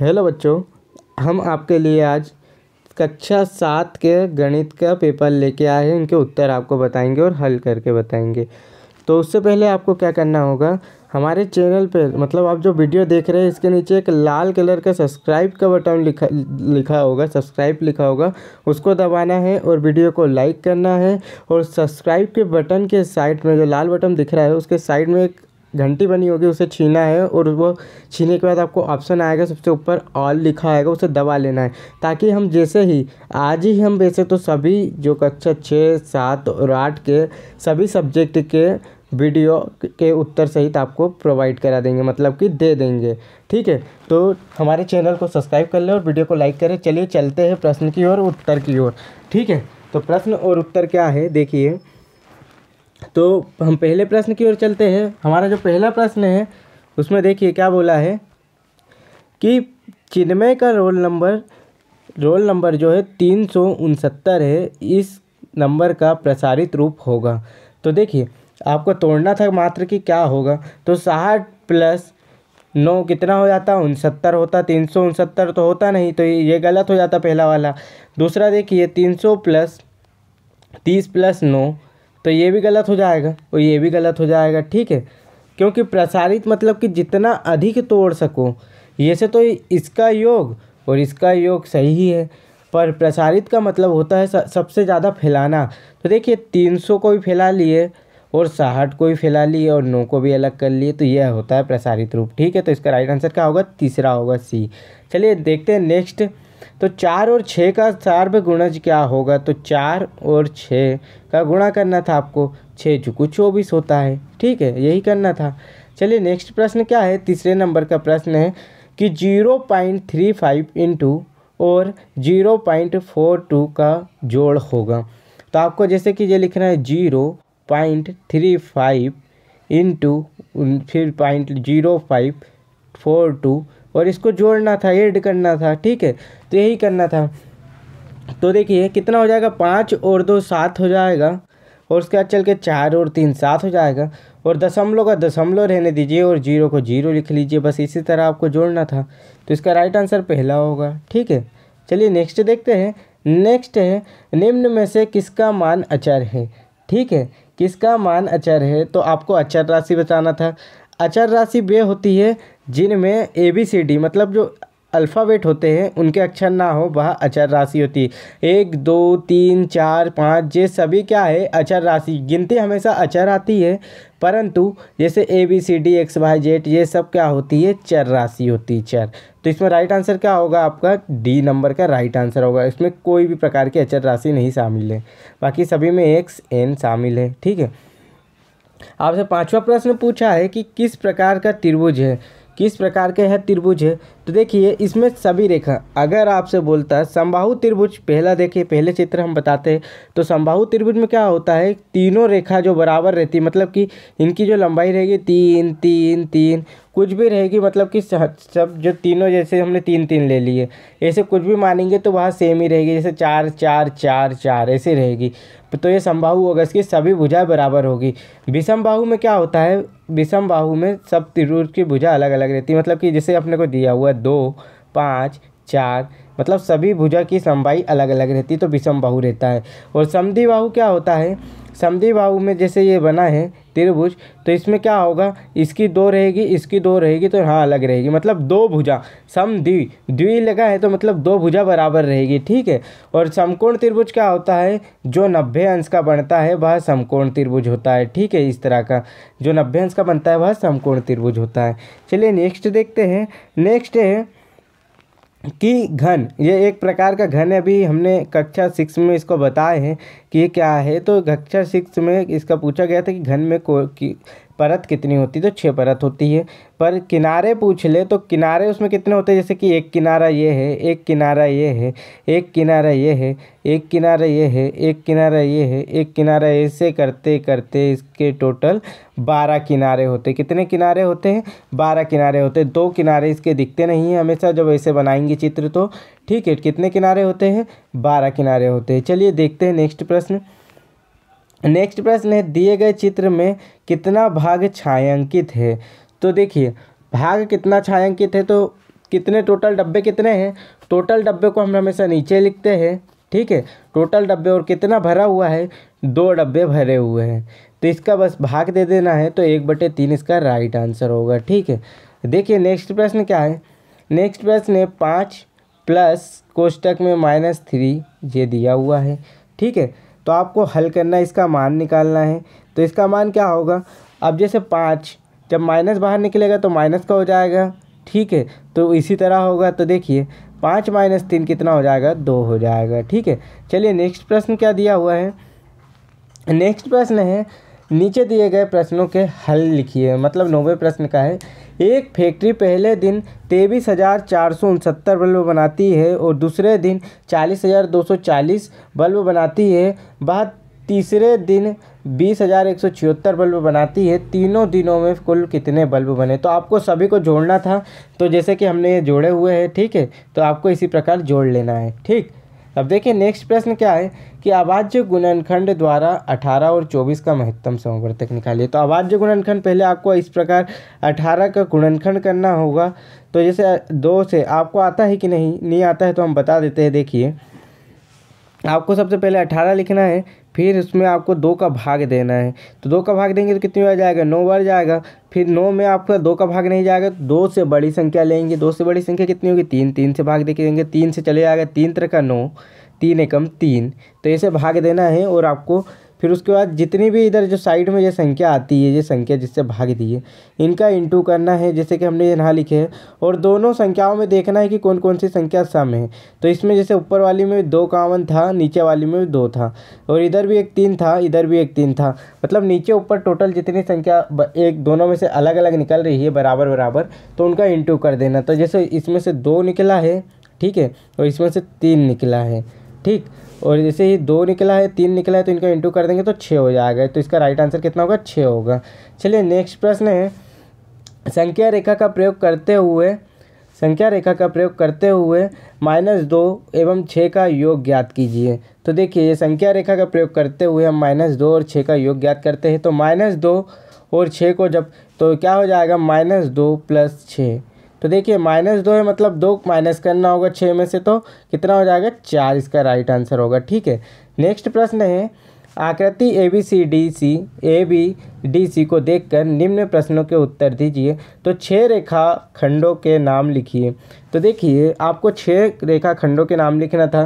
hello बच्चों हम आपके लिए आज कक्षा सात के गणित का पेपर लेके आए हैं इनके उत्तर आपको बताएंगे और हल करके बताएंगे तो उससे पहले आपको क्या करना होगा हमारे चैनल पर मतलब आप जो वीडियो देख रहे हैं इसके नीचे एक लाल कलर का सब्सक्राइब का बटन लिखा लिखा होगा सब्सक्राइब लिखा होगा उसको दबाना है और वीडियो को लाइक करना है और सब्सक्राइब के बटन के साइड में जो लाल बटन दिख रहा है उसके साइड में एक घंटी बनी होगी उसे छीना है और वो छीने के बाद आपको ऑप्शन आएगा सबसे ऊपर ऑल लिखा आएगा उसे दबा लेना है ताकि हम जैसे ही आज ही हम वैसे तो सभी जो कक्षा छः सात और आठ के सभी सब्जेक्ट के वीडियो के उत्तर सहित आपको प्रोवाइड करा देंगे मतलब कि दे देंगे ठीक है तो हमारे चैनल को सब्सक्राइब कर लें और वीडियो को लाइक करें चलिए चलते हैं प्रश्न की ओर उत्तर की ओर ठीक है तो प्रश्न और उत्तर क्या है देखिए तो हम पहले प्रश्न की ओर चलते हैं हमारा जो पहला प्रश्न है उसमें देखिए क्या बोला है कि चिन्मय का रोल नंबर रोल नंबर जो है तीन सौ उनसत्तर है इस नंबर का प्रसारित रूप होगा तो देखिए आपको तोड़ना था मात्र कि क्या होगा तो साठ प्लस नौ कितना हो जाता उनसत्तर होता तीन सौ उनसत्तर तो होता नहीं तो ये गलत हो जाता पहला वाला दूसरा देखिए तीन सौ प्लस तीस प्लस नौ तो ये भी गलत हो जाएगा और ये भी गलत हो जाएगा ठीक है क्योंकि प्रसारित मतलब कि जितना अधिक तोड़ सको ये से तो इसका योग और इसका योग सही ही है पर प्रसारित का मतलब होता है सबसे ज़्यादा फैलाना तो देखिए तीन सौ को भी फैला लिए और साहठ को भी फैला लिए और नौ को भी अलग कर लिए तो यह होता है प्रसारित रूप ठीक है तो इसका राइट आंसर क्या होगा तीसरा होगा सी चलिए देखते हैं नेक्स्ट तो चार और छः का सार्वगुणज क्या होगा तो चार और छः का गुणा करना था आपको छः चुकू चौबीस होता है ठीक है यही करना था चलिए नेक्स्ट प्रश्न क्या है तीसरे नंबर का प्रश्न है कि zero point three five into और जीरो पॉइंट फोर टू का जोड़ होगा तो आपको जैसे कि ये लिखना है zero point three five into फिर point zero five four two और इसको जोड़ना था ऐड करना था ठीक है तो यही करना था तो देखिए कितना हो जाएगा पाँच और दो सात हो जाएगा और उसके बाद चल के चार और तीन सात हो जाएगा और दशमलव का दशमलव रहने दीजिए और जीरो को जीरो लिख लीजिए बस इसी तरह आपको जोड़ना था तो इसका राइट आंसर पहला होगा ठीक है चलिए नेक्स्ट देखते हैं नेक्स्ट है निम्न में से किसका मान अचर है ठीक है किसका मान अचर है तो आपको अचर राशि बताना था अचर राशि वे होती है जिनमें ए बी सी डी मतलब जो अल्फ़ाबेट होते हैं उनके अक्षर ना हो वह अचर राशि होती है एक दो तीन चार पाँच ये सभी क्या है अचर राशि गिनती हमेशा अचर आती है परंतु जैसे A B C D X Y Z ये सब क्या होती है चर राशि होती है चर तो इसमें राइट आंसर क्या होगा आपका डी नंबर का राइट आंसर होगा इसमें कोई भी प्रकार की अचर राशि नहीं शामिल है बाकी सभी में एक्स एन शामिल है ठीक है आपसे पांचवा प्रश्न पूछा है कि किस प्रकार का त्रिभुज है किस प्रकार के हैं त्रिभुज है तो देखिए इसमें सभी रेखा अगर आपसे बोलता है संभाहु त्रिभुज पहला देखिए पहले चित्र हम बताते हैं तो संभाहु त्रिभुज में क्या होता है तीनों रेखा जो बराबर रहती है मतलब कि इनकी जो लंबाई रहेगी तीन तीन तीन कुछ भी रहेगी मतलब कि सब जो तीनों जैसे हमने तीन तीन ले लिए ऐसे कुछ भी मानेंगे तो वहाँ सेम ही रहेगी जैसे चार चार चार चार ऐसे रहेगी तो ये संभाहु होगा इसकी सभी भुजाएं बराबर होगी विषम बाहु में क्या होता है विषम बाहु में सब त्रिभुज की भुजा अलग अलग रहती है मतलब कि जैसे अपने को दिया हुआ है दो पाँच चार मतलब सभी भुजा की लंबाई अलग अलग रहती है तो विषम बाहु रहता है और समधि बाहु क्या होता है समधि बाहु में जैसे ये बना है त्रिभुज तो इसमें क्या होगा इसकी दो रहेगी इसकी दो रहेगी तो हाँ अलग रहेगी मतलब दो भुजा सम द्वि द्वि लगा है तो मतलब दो भुजा बराबर रहेगी ठीक है और समकोण त्रिभुज क्या होता है जो नब्बे अंश का बनता है वह समकोण त्रिभुज होता है ठीक है इस तरह का जो नब्बे अंश का बनता है वह समकोण त्रिभुज होता है चलिए नेक्स्ट देखते हैं नेक्स्ट है कि घन ये एक प्रकार का घन है अभी हमने कक्षा सिक्स में इसको बताए हैं कि ये क्या है तो कक्षा सिक्स में इसका पूछा गया था कि घन में को कि परत कितनी होती है तो छः परत होती है पर किनारे पूछ ले तो किनारे उसमें कितने होते हैं जैसे कि एक किनारा ये है एक किनारा ये है एक किनारा ये है एक किनारा ये है एक किनारा ये है एक किनारा ऐसे करते करते इसके टोटल बारह किनारे होते कितने किनारे होते हैं बारह किनारे होते दो किनारे इसके दिखते नहीं हैं हमेशा जब ऐसे बनाएंगे चित्र तो ठीक है कितने किनारे होते हैं बारह किनारे होते हैं चलिए देखते हैं नेक्स्ट प्रश्न नेक्स्ट प्रश्न है दिए गए चित्र में कितना भाग छायांकित है तो देखिए भाग कितना छायांकित है तो कितने टोटल डब्बे कितने हैं टोटल डब्बे को हम हमेशा नीचे लिखते हैं ठीक है टोटल डब्बे और कितना भरा हुआ है दो डब्बे भरे हुए हैं तो इसका बस भाग दे देना है तो एक बटे तीन इसका राइट आंसर होगा ठीक है देखिए नेक्स्ट प्रश्न क्या है नेक्स्ट प्रश्न है पाँच प्लस कोष्टक में माइनस थ्री ये दिया हुआ है ठीक है तो आपको हल करना है इसका मान निकालना है तो इसका मान क्या होगा अब जैसे पाँच जब माइनस बाहर निकलेगा तो माइनस का हो जाएगा ठीक है तो इसी तरह होगा तो देखिए पाँच माइनस तीन कितना हो जाएगा दो हो जाएगा ठीक है चलिए नेक्स्ट प्रश्न क्या दिया हुआ है नेक्स्ट प्रश्न है नीचे दिए गए प्रश्नों के हल लिखिए मतलब नौवे प्रश्न का है एक फैक्ट्री पहले दिन तेईस हज़ार चार सौ उनसत्तर बल्ब बनाती है और दूसरे दिन चालीस हज़ार दो सौ चालीस बल्ब बनाती है वह तीसरे दिन बीस हज़ार एक सौ छिहत्तर बल्ब बनाती है तीनों दिनों में कुल कितने बल्ब बने तो आपको सभी को जोड़ना था तो जैसे कि हमने ये जोड़े हुए हैं ठीक है तो आपको इसी प्रकार जोड़ लेना है ठीक अब देखिए नेक्स्ट प्रश्न क्या है कि अभाज्य गुणनखंड द्वारा 18 और 24 का महत्तम समवर्तक निकालिए तो अभाज्य गुणनखंड पहले आपको इस प्रकार 18 का गुणनखंड करना होगा तो जैसे दो से आपको आता है कि नहीं नहीं आता है तो हम बता देते हैं देखिए आपको सबसे पहले 18 लिखना है फिर उसमें आपको दो का भाग देना है तो दो का भाग देंगे तो कितनी बार जाएगा नौ बार जाएगा फिर नौ में आपका दो का भाग नहीं जाएगा तो दो से बड़ी संख्या लेंगे दो से बड़ी संख्या कितनी होगी तीन तीन से भाग देखेंगे तीन से चले जाएगा तीन तरह का नौ तीन एकम तीन तो ऐसे भाग देना है और आपको फिर उसके बाद जितनी भी इधर जो साइड में ये संख्या आती है ये संख्या जिससे भाग दी है इनका इंटू करना है जैसे कि हमने यहाँ लिखे हैं और दोनों संख्याओं में देखना है कि कौन कौन सी संख्या सम है तो इसमें जैसे ऊपर वाली में दो कावन था नीचे वाली में दो था और इधर भी एक तीन था इधर भी एक तीन था मतलब नीचे ऊपर टोटल जितनी संख्या एक दोनों में से अलग अलग निकल रही है बराबर बराबर तो उनका इंटू कर देना तो जैसे इसमें से दो निकला है ठीक है और इसमें से तीन निकला है ठीक और जैसे ही दो निकला है तीन निकला है तो इनका इंटू कर देंगे तो छः हो जाएगा तो इसका राइट आंसर कितना होगा छः होगा चलिए नेक्स्ट प्रश्न है संख्या रेखा का प्रयोग करते हुए संख्या रेखा का प्रयोग करते हुए माइनस दो एवं छः का योग ज्ञात कीजिए तो देखिए संख्या रेखा का प्रयोग करते हुए हम माइनस दो और छः का योग ज्ञात करते हैं तो माइनस दो और छः को जब तो क्या हो जाएगा माइनस दो प्लस छः तो देखिए माइनस दो है मतलब दो माइनस करना होगा छः में से तो कितना हो जाएगा चार इसका राइट आंसर होगा ठीक है नेक्स्ट प्रश्न है आकृति A B C D C A B D C को देखकर निम्न प्रश्नों के उत्तर दीजिए तो छः रेखा खंडों के नाम लिखिए तो देखिए आपको छः रेखा खंडों के नाम लिखना था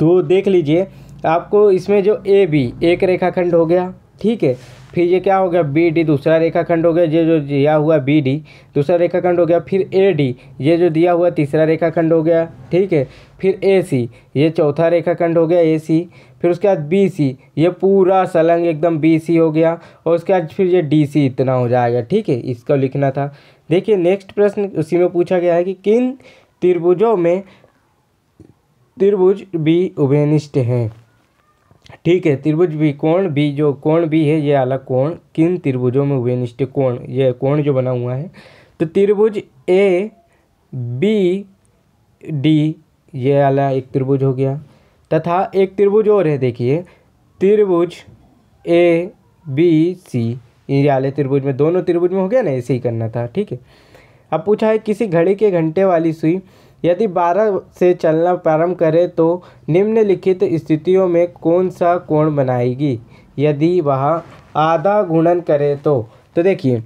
तो देख लीजिए आपको इसमें जो ए बी एक रेखाखंड हो गया ठीक है फिर ये क्या हो गया बी डी दूसरा रेखाखंड हो गया ये जो दिया हुआ बी डी दूसरा रेखाखंड हो गया फिर ए डी ये जो दिया हुआ तीसरा रेखाखंड हो गया ठीक है फिर ए सी ये चौथा रेखाखंड हो गया ए सी फिर उसके बाद बी सी ये पूरा सलंग एकदम बी सी हो गया और उसके बाद फिर ये डी सी इतना हो जाएगा ठीक है इसको लिखना था देखिए नेक्स्ट प्रश्न उसी में पूछा गया है कि किन त्रिभुजों में त्रिभुज भी उभयनिष्ठ हैं ठीक है त्रिभुज भी कोण भी जो कोण भी है ये अलग कोण किन त्रिभुजों में हुए निष्ठ कोण ये कोण जो बना हुआ है तो त्रिभुज ए बी डी ये अला एक त्रिभुज हो गया तथा एक त्रिभुज और है देखिए त्रिभुज ए बी सी ये आले त्रिभुज में दोनों त्रिभुज में हो गया ना ऐसे ही करना था ठीक है अब पूछा है किसी घड़ी के घंटे वाली सुई यदि बारह से चलना प्रारंभ करे तो निम्नलिखित स्थितियों में कौन सा कोण बनाएगी यदि वह आधा गुणन करे तो तो देखिए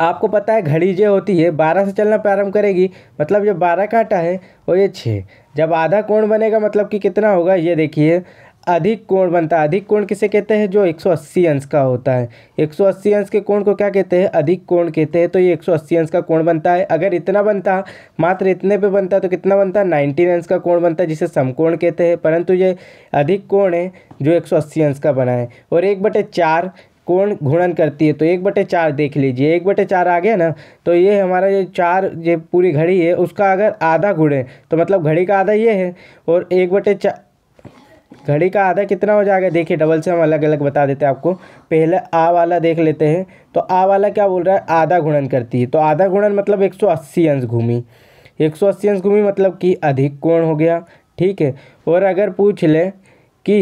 आपको पता है घड़ी जो होती है बारह से चलना प्रारंभ करेगी मतलब जो बारह कांटा है और ये छः जब आधा कोण बनेगा मतलब कि कितना होगा ये देखिए अधिक कोण बनता है अधिक कोण किसे कहते हैं जो 180 अंश का होता है 180 अंश के कोण को क्या कहते हैं अधिक कोण कहते हैं तो ये 180 अंश का कोण बनता है अगर इतना बनता मात्र इतने पे बनता तो कितना बनता नाइन्टीन अंश का कोण बनता है जिसे समकोण कहते हैं परंतु ये अधिक कोण है जो 180 अंश का बना है और एक बटे चार कोण घूर्णन करती है तो एक बटे चार देख लीजिए एक बटे चार आ गया ना तो ये हमारा ये चार जो पूरी घड़ी है उसका अगर आधा घुड़े तो मतलब घड़ी का आधा ये है और एक बटे चार घड़ी का आधा कितना हो जाएगा देखिए डबल से हम अलग अलग बता देते हैं आपको पहले आ वाला देख लेते हैं तो आ वाला क्या बोल रहा है आधा गुणन करती है तो आधा गुणन मतलब एक सौ अस्सी अंश घूमी एक सौ अस्सी अंश घूमी मतलब कि अधिक कोण हो गया ठीक है और अगर पूछ लें कि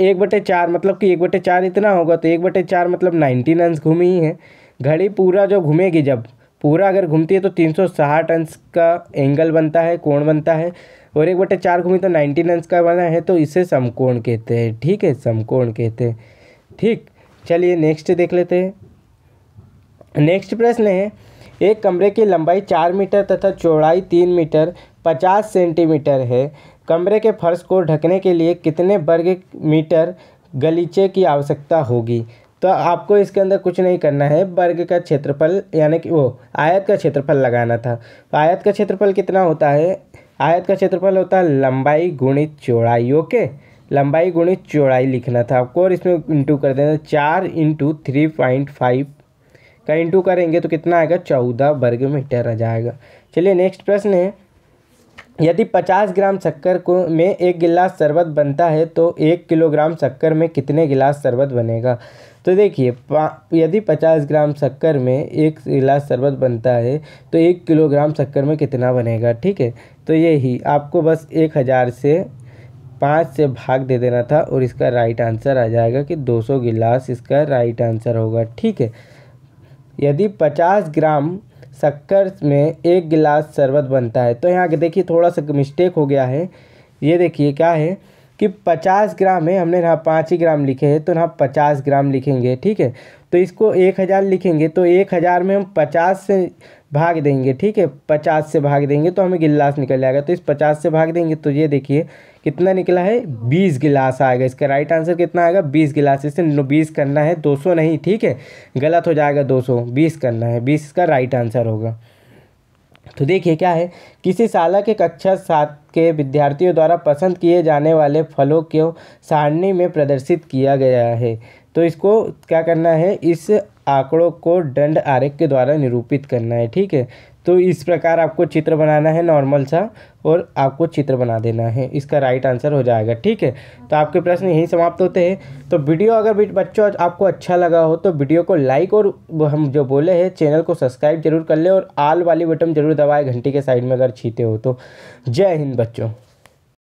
एक बटे चार मतलब कि एक बटे चार इतना होगा तो एक बटे चार मतलब नाइनटीन अंश घूमी ही है घड़ी पूरा जो घूमेगी जब पूरा अगर घूमती है तो तीन सौ साठ अंश का एंगल बनता है कोण बनता है और एक बटे चार घूमी तो नाइन्टी नंस का बना है तो इसे समकोण कहते हैं ठीक है समकोण कहते हैं ठीक चलिए नेक्स्ट देख लेते हैं नेक्स्ट प्रश्न है एक कमरे की लंबाई चार मीटर तथा चौड़ाई तीन मीटर पचास सेंटीमीटर है कमरे के फर्श को ढकने के लिए कितने वर्ग मीटर गलीचे की आवश्यकता होगी तो आपको इसके अंदर कुछ नहीं करना है वर्ग का क्षेत्रफल यानी कि वो आयत का क्षेत्रफल लगाना था आयत का क्षेत्रफल कितना होता है आयत का क्षेत्रफल होता है लंबाई गुणित चौड़ाई ओके लंबाई गुणित चौड़ाई लिखना था आपको और इसमें इंटू कर देना चार इंटू थ्री पॉइंट फाइव का इंटू करेंगे तो कितना आएगा चौदह वर्ग मीटर आ जाएगा चलिए नेक्स्ट प्रश्न है यदि पचास ग्राम शक्कर को में एक गिलास शरबत बनता है तो एक किलोग्राम शक्कर में कितने गिलास शरबत बनेगा तो देखिए यदि 50 ग्राम शक्कर में एक गिलास शरबत बनता है तो एक किलोग्राम शक्कर में कितना बनेगा ठीक है तो यही आपको बस एक हज़ार से पाँच से भाग दे देना था और इसका राइट आंसर आ जाएगा कि 200 गिलास इसका राइट आंसर होगा ठीक है यदि 50 ग्राम शक्कर में एक गिलास शरबत बनता है तो यहाँ के देखिए थोड़ा सा मिस्टेक हो गया है ये देखिए क्या है कि 50 ग्राम है हमने यहाँ पाँच ही ग्राम लिखे हैं तो यहाँ 50 ग्राम लिखेंगे ठीक है तो इसको 1000 लिखेंगे तो 1000 में हम 50 से भाग देंगे ठीक है 50 से भाग देंगे तो हमें गिलास निकल जाएगा तो इस 50 से भाग देंगे तो ये देखिए कितना निकला है 20 गिलास आएगा इसका राइट आंसर कितना आएगा 20 गिलास इससे 20 करना है 200 नहीं ठीक है गलत हो जाएगा 200 20 करना है 20 इसका राइट आंसर होगा तो देखिए क्या है किसी शाला के कक्षा सात के विद्यार्थियों द्वारा पसंद किए जाने वाले फलों को सारणी में प्रदर्शित किया गया है तो इसको क्या करना है इस आंकड़ों को दंड आरेख के द्वारा निरूपित करना है ठीक है तो इस प्रकार आपको चित्र बनाना है नॉर्मल सा और आपको चित्र बना देना है इसका राइट आंसर हो जाएगा ठीक है तो आपके प्रश्न यहीं समाप्त होते हैं तो वीडियो अगर बच्चों आपको अच्छा लगा हो तो वीडियो को लाइक और हम जो बोले हैं चैनल को सब्सक्राइब जरूर कर ले और आल वाली बटन जरूर दबाए घंटी के साइड में अगर छीते हो तो जय हिंद बच्चों